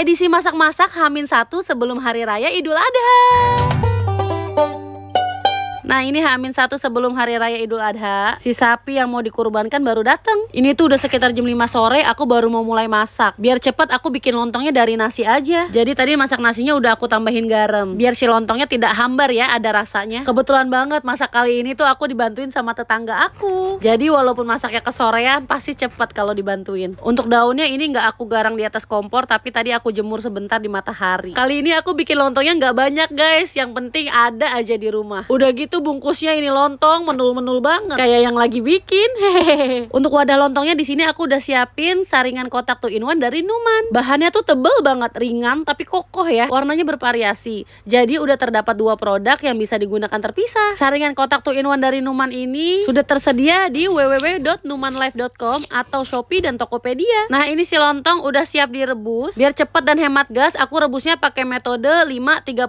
edisi masak-masak Hamin Satu sebelum hari raya Idul Adha. Nah ini Hamin satu sebelum hari raya Idul Adha, si sapi yang mau dikurbankan baru datang. Ini tuh udah sekitar jam 5 sore, aku baru mau mulai masak. Biar cepet, aku bikin lontongnya dari nasi aja. Jadi tadi masak nasinya udah aku tambahin garam, biar si lontongnya tidak hambar ya, ada rasanya. Kebetulan banget masak kali ini tuh aku dibantuin sama tetangga aku. Jadi walaupun masaknya kesorean, pasti cepet kalau dibantuin. Untuk daunnya ini nggak aku garang di atas kompor, tapi tadi aku jemur sebentar di matahari. Kali ini aku bikin lontongnya nggak banyak guys, yang penting ada aja di rumah. Udah gitu bungkusnya ini lontong menul-menul banget kayak yang lagi bikin. Hehehe. Untuk wadah lontongnya di sini aku udah siapin saringan kotak tuh in dari Numan. Bahannya tuh tebel banget, ringan tapi kokoh ya. Warnanya bervariasi. Jadi udah terdapat dua produk yang bisa digunakan terpisah. Saringan kotak tuh in dari Numan ini sudah tersedia di www.numanlife.com atau Shopee dan Tokopedia. Nah, ini si lontong udah siap direbus. Biar cepet dan hemat gas, aku rebusnya pakai metode 537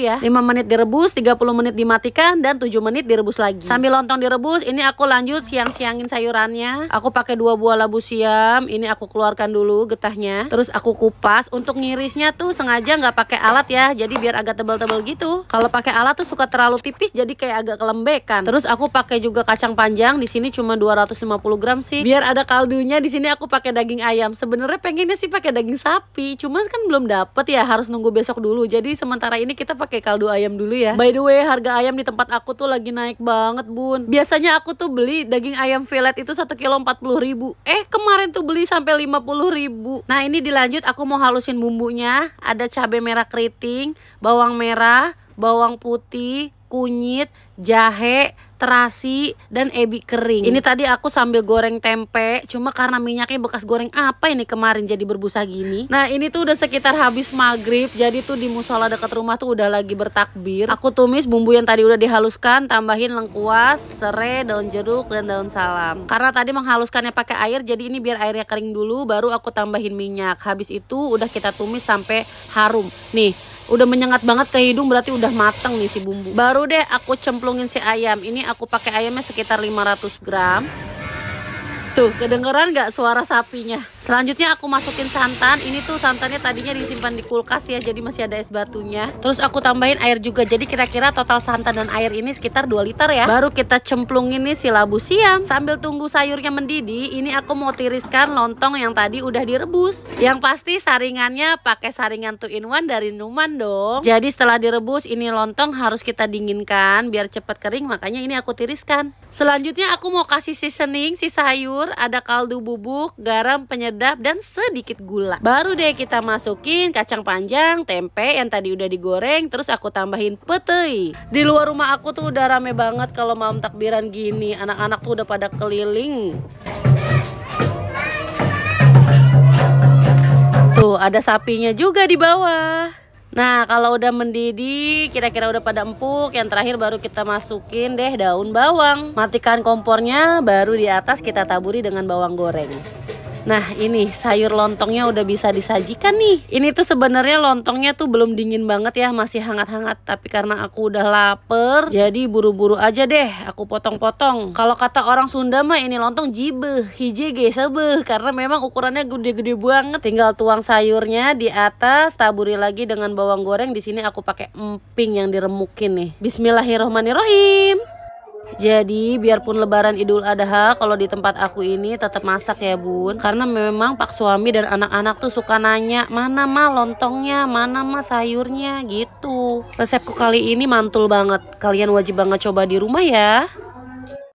ya. 5 menit direbus, 30 menit dimatikan dan dan 7 menit direbus lagi. Sambil lontong direbus, ini aku lanjut siang-siangin sayurannya. Aku pakai dua buah labu siam, ini aku keluarkan dulu getahnya. Terus aku kupas. Untuk ngirisnya tuh sengaja nggak pakai alat ya, jadi biar agak tebal-tebal gitu. Kalau pakai alat tuh suka terlalu tipis, jadi kayak agak kelembekan. Terus aku pakai juga kacang panjang, di sini cuma 250 gram sih. Biar ada kaldunya, di sini aku pakai daging ayam. Sebenarnya pengennya sih pakai daging sapi, cuman kan belum dapet ya, harus nunggu besok dulu. Jadi sementara ini kita pakai kaldu ayam dulu ya. By the way, harga ayam di tempat aku tuh lagi naik banget bun Biasanya aku tuh beli daging ayam fillet itu satu kilo empat puluh ribu Eh kemarin tuh beli sampai lima puluh ribu Nah ini dilanjut aku mau halusin bumbunya Ada cabai merah keriting, bawang merah, bawang putih, kunyit, jahe, terasi dan ebi kering. Ini tadi aku sambil goreng tempe, cuma karena minyaknya bekas goreng apa ini kemarin jadi berbusa gini. Nah ini tuh udah sekitar habis maghrib, jadi tuh di musola dekat rumah tuh udah lagi bertakbir. Aku tumis bumbu yang tadi udah dihaluskan, tambahin lengkuas, serai, daun jeruk dan daun salam. Karena tadi menghaluskannya pakai air, jadi ini biar airnya kering dulu, baru aku tambahin minyak. Habis itu udah kita tumis sampai harum. Nih, udah menyengat banget ke hidung berarti udah mateng nih si bumbu. Baru deh aku cemplung nyemplungin si ayam. Ini aku pakai ayamnya sekitar 500 gram. Tuh, kedengeran nggak suara sapinya? Selanjutnya aku masukin santan. Ini tuh santannya tadinya disimpan di kulkas ya, jadi masih ada es batunya. Terus aku tambahin air juga. Jadi kira-kira total santan dan air ini sekitar 2 liter ya. Baru kita cemplungin nih si labu siam. Sambil tunggu sayurnya mendidih, ini aku mau tiriskan lontong yang tadi udah direbus. Yang pasti saringannya pakai saringan 2 in 1 dari Numan dong. Jadi setelah direbus, ini lontong harus kita dinginkan biar cepat kering. Makanya ini aku tiriskan. Selanjutnya aku mau kasih seasoning si sayur, ada kaldu bubuk, garam, penyedap sedap dan sedikit gula. Baru deh kita masukin kacang panjang, tempe yang tadi udah digoreng, terus aku tambahin pete. Di luar rumah aku tuh udah rame banget kalau malam takbiran gini, anak-anak tuh udah pada keliling. Tuh, ada sapinya juga di bawah. Nah, kalau udah mendidih, kira-kira udah pada empuk, yang terakhir baru kita masukin deh daun bawang. Matikan kompornya, baru di atas kita taburi dengan bawang goreng. Nah ini sayur lontongnya udah bisa disajikan nih Ini tuh sebenarnya lontongnya tuh belum dingin banget ya Masih hangat-hangat Tapi karena aku udah lapar Jadi buru-buru aja deh Aku potong-potong Kalau kata orang Sunda mah ini lontong jibe Hije gesebe Karena memang ukurannya gede-gede banget Tinggal tuang sayurnya di atas Taburi lagi dengan bawang goreng di sini aku pakai emping yang diremukin nih Bismillahirrohmanirrohim jadi biarpun lebaran Idul Adha kalau di tempat aku ini tetap masak ya bun Karena memang pak suami dan anak-anak tuh suka nanya Mana mah lontongnya, mana mah sayurnya gitu Resepku kali ini mantul banget Kalian wajib banget coba di rumah ya